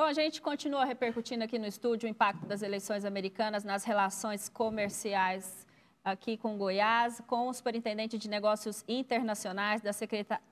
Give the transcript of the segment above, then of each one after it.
Bom, a gente continua repercutindo aqui no estúdio o impacto das eleições americanas nas relações comerciais aqui com Goiás, com o superintendente de negócios internacionais da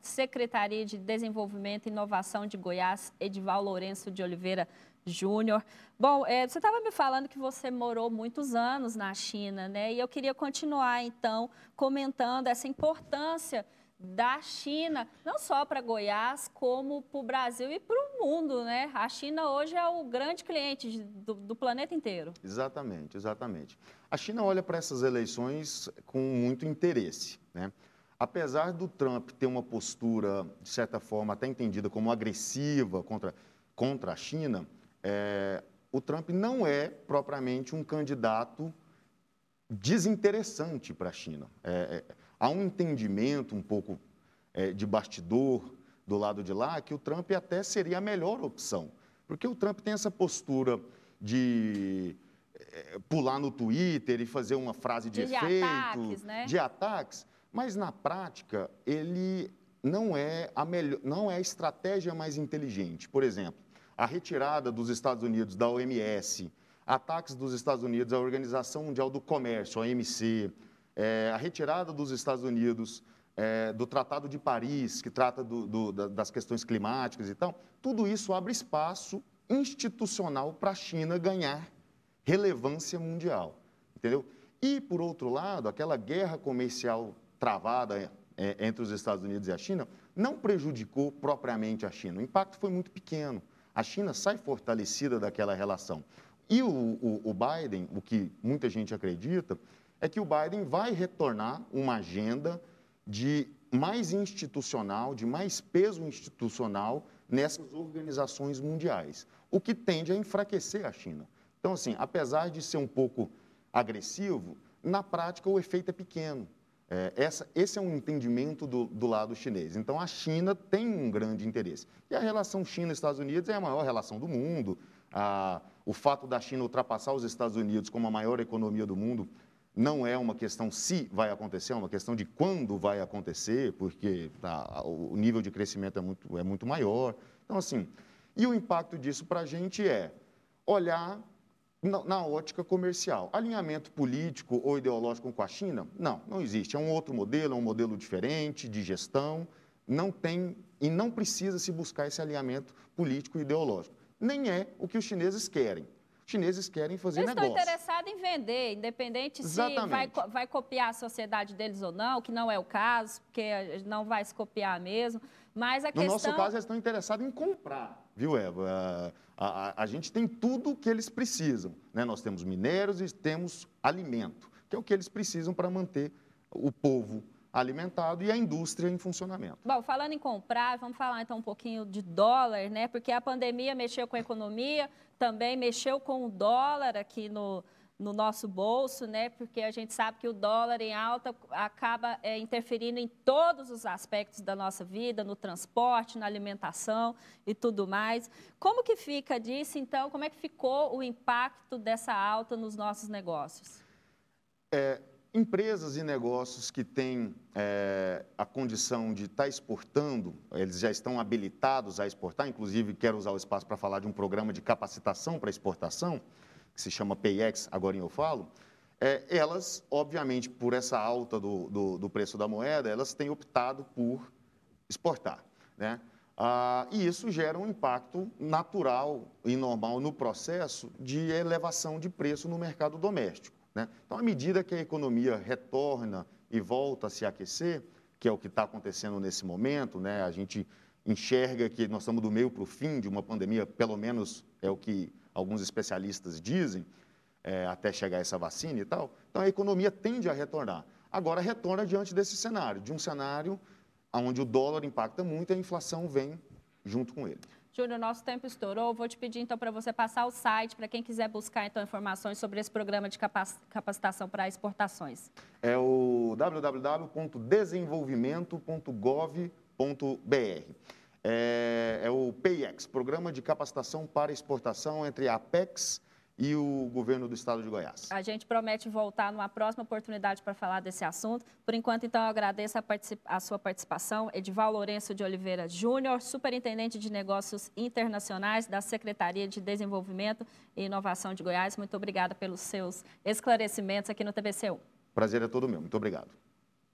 Secretaria de Desenvolvimento e Inovação de Goiás, Edival Lourenço de Oliveira Júnior. Bom, é, você estava me falando que você morou muitos anos na China, né? E eu queria continuar, então, comentando essa importância da China, não só para Goiás, como para o Brasil e para o mundo, né? A China hoje é o grande cliente do, do planeta inteiro. Exatamente, exatamente. A China olha para essas eleições com muito interesse, né? Apesar do Trump ter uma postura, de certa forma, até entendida como agressiva contra, contra a China, é, o Trump não é propriamente um candidato desinteressante para a China. É, é, Há um entendimento um pouco é, de bastidor do lado de lá que o Trump até seria a melhor opção, porque o Trump tem essa postura de é, pular no Twitter e fazer uma frase de, de efeito, ataques, né? de ataques, mas na prática ele não é a melhor, não é a estratégia mais inteligente. Por exemplo, a retirada dos Estados Unidos da OMS, ataques dos Estados Unidos à Organização Mundial do Comércio, OMC, é, a retirada dos Estados Unidos é, do Tratado de Paris, que trata do, do, das questões climáticas e tal, tudo isso abre espaço institucional para a China ganhar relevância mundial, entendeu? E, por outro lado, aquela guerra comercial travada é, é, entre os Estados Unidos e a China não prejudicou propriamente a China. O impacto foi muito pequeno. A China sai fortalecida daquela relação. E o, o, o Biden, o que muita gente acredita, é que o Biden vai retornar uma agenda de mais institucional, de mais peso institucional nessas organizações mundiais, o que tende a enfraquecer a China. Então, assim, apesar de ser um pouco agressivo, na prática o efeito é pequeno. É, essa, esse é um entendimento do, do, lado chinês. Então, a China tem um grande interesse. E a relação China-Estados Unidos é a maior relação do mundo. o fato da China ultrapassar os Estados Unidos como a maior economia do mundo não é uma questão se vai acontecer, é uma questão de quando vai acontecer, porque tá, o nível de crescimento é muito, é muito maior. Então, assim, e o impacto disso para a gente é olhar na, na, ótica comercial. Alinhamento político ou ideológico com a China? Não, não existe. É um outro modelo, é um modelo diferente de gestão. Não tem e não precisa se buscar esse alinhamento político e ideológico. Nem é o que os chineses querem chineses querem fazer Eles negócio. Eles estão interessados em vender, independente Exatamente. se vai, vai copiar a sociedade deles ou não, que não é o caso, porque não vai se copiar mesmo. Mas a no questão... nosso caso, eles estão interessados em comprar, viu, Eva? A, a, a gente tem tudo o que eles precisam. Né? Nós temos minérios e temos alimento, que é o que eles precisam para manter o povo alimentado e a indústria em funcionamento. Bom, falando em comprar, vamos falar então um pouquinho de dólar, né? Porque a pandemia mexeu com a economia, também mexeu com o dólar aqui no, no nosso bolso, né? Porque a gente sabe que o dólar em alta acaba é, interferindo em todos os aspectos da nossa vida, no transporte, na alimentação e tudo mais. Como que fica disso, então? Como é que ficou o impacto dessa alta nos nossos negócios? É, Empresas e negócios que têm é, a condição de estar tá exportando, eles já estão habilitados a exportar, inclusive quero usar o espaço para falar de um programa de capacitação para exportação, que se chama PayEx, agora eu falo, é, elas, obviamente, por essa alta do, do, do, preço da moeda, elas têm optado por exportar. Né? Ah, e isso gera um impacto natural e normal no processo de elevação de preço no mercado doméstico. Né? Então, à medida que a economia retorna e volta a se aquecer, que é o que está acontecendo nesse momento, né? a gente enxerga que nós estamos do meio para o fim de uma pandemia, pelo menos é o que alguns especialistas dizem, é, até chegar essa vacina e tal. Então, a economia tende a retornar. Agora, retorna diante desse cenário, de um cenário onde o dólar impacta muito e a inflação vem junto com ele. Júnior, nosso tempo estourou. Vou te pedir então para você passar o site para quem quiser buscar então informações sobre esse programa de capacitação para exportações. É o www.desenvolvimento.gov.br. É, é o PEX, Programa de Capacitação para Exportação entre a Apex e o governo do estado de Goiás. A gente promete voltar numa próxima oportunidade para falar desse assunto. Por enquanto, então, eu agradeço a, a sua participação, Edival Lourenço de Oliveira Júnior, superintendente de negócios internacionais da Secretaria de Desenvolvimento e Inovação de Goiás. Muito obrigada pelos seus esclarecimentos aqui no TBCU. Prazer é todo meu. Muito obrigado.